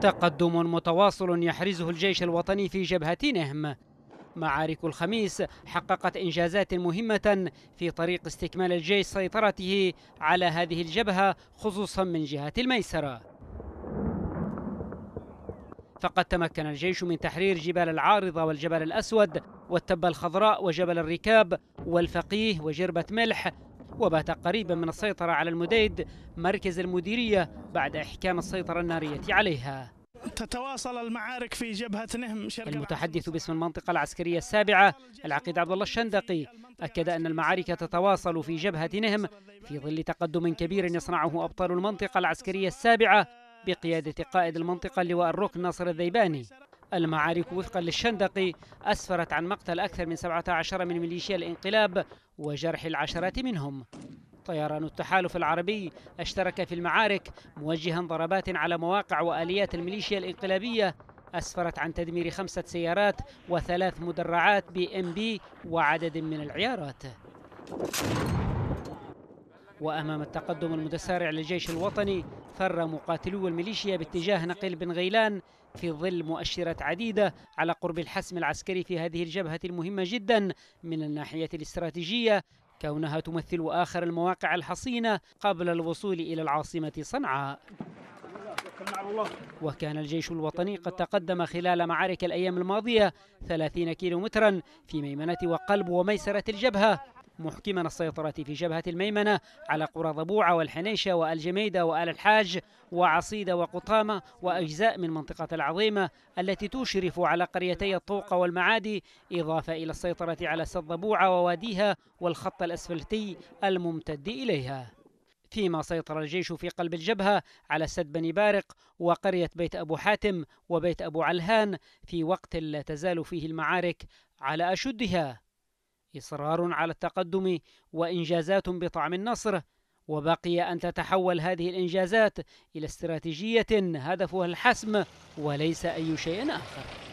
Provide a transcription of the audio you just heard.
تقدم متواصل يحرزه الجيش الوطني في نهم معارك الخميس حققت إنجازات مهمة في طريق استكمال الجيش سيطرته على هذه الجبهة خصوصا من جهة الميسرة فقد تمكن الجيش من تحرير جبال العارضة والجبل الأسود والتبة الخضراء وجبل الركاب والفقيه وجربة ملح وبات قريبا من السيطرة على المديد مركز المديرية بعد إحكام السيطرة النارية عليها تتواصل المعارك في جبهة نهم شرق المتحدث باسم المنطقة العسكرية السابعة العقيد عبد الله الشندقي أكد أن المعارك تتواصل في جبهة نهم في ظل تقدم كبير يصنعه أبطال المنطقة العسكرية السابعة بقيادة قائد المنطقة اللواء الركن ناصر الذيباني المعارك وفقا للشندقي أسفرت عن مقتل أكثر من 17 من ميليشيا الانقلاب وجرح العشرات منهم طيران التحالف العربي اشترك في المعارك موجها ضربات على مواقع وآليات الميليشيا الانقلابية أسفرت عن تدمير خمسة سيارات وثلاث مدرعات بي ام بي وعدد من العيارات وأمام التقدم المتسارع للجيش الوطني فر مقاتلو الميليشيا باتجاه نقيل بن غيلان في ظل مؤشرات عديدة على قرب الحسم العسكري في هذه الجبهة المهمة جدا من الناحية الاستراتيجية كونها تمثل آخر المواقع الحصينة قبل الوصول إلى العاصمة صنعاء وكان الجيش الوطني قد تقدم خلال معارك الأيام الماضية 30 كيلومترا في ميمنة وقلب وميسرة الجبهة محكما السيطرة في جبهة الميمنة على قرى ضبوعة والحنيشة والجميدة وآل الحاج وعصيدة وقطامة وأجزاء من منطقة العظيمة التي تشرف على قريتي الطوق والمعادي إضافة إلى السيطرة على سد ضبوعة وواديها والخط الأسفلتي الممتد إليها فيما سيطر الجيش في قلب الجبهة على سد بني بارق وقرية بيت أبو حاتم وبيت أبو علهان في وقت لا تزال فيه المعارك على أشدها إصرار على التقدم وإنجازات بطعم النصر وبقي أن تتحول هذه الإنجازات إلى استراتيجية هدفها الحسم وليس أي شيء آخر